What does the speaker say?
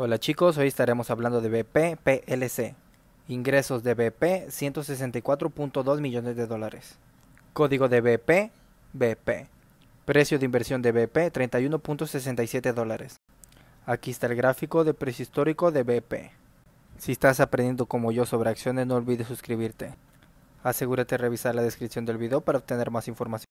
Hola chicos, hoy estaremos hablando de BP PLC. Ingresos de BP 164.2 millones de dólares. Código de BP BP. Precio de inversión de BP 31.67 dólares. Aquí está el gráfico de precio histórico de BP. Si estás aprendiendo como yo sobre acciones no olvides suscribirte. Asegúrate de revisar la descripción del video para obtener más información.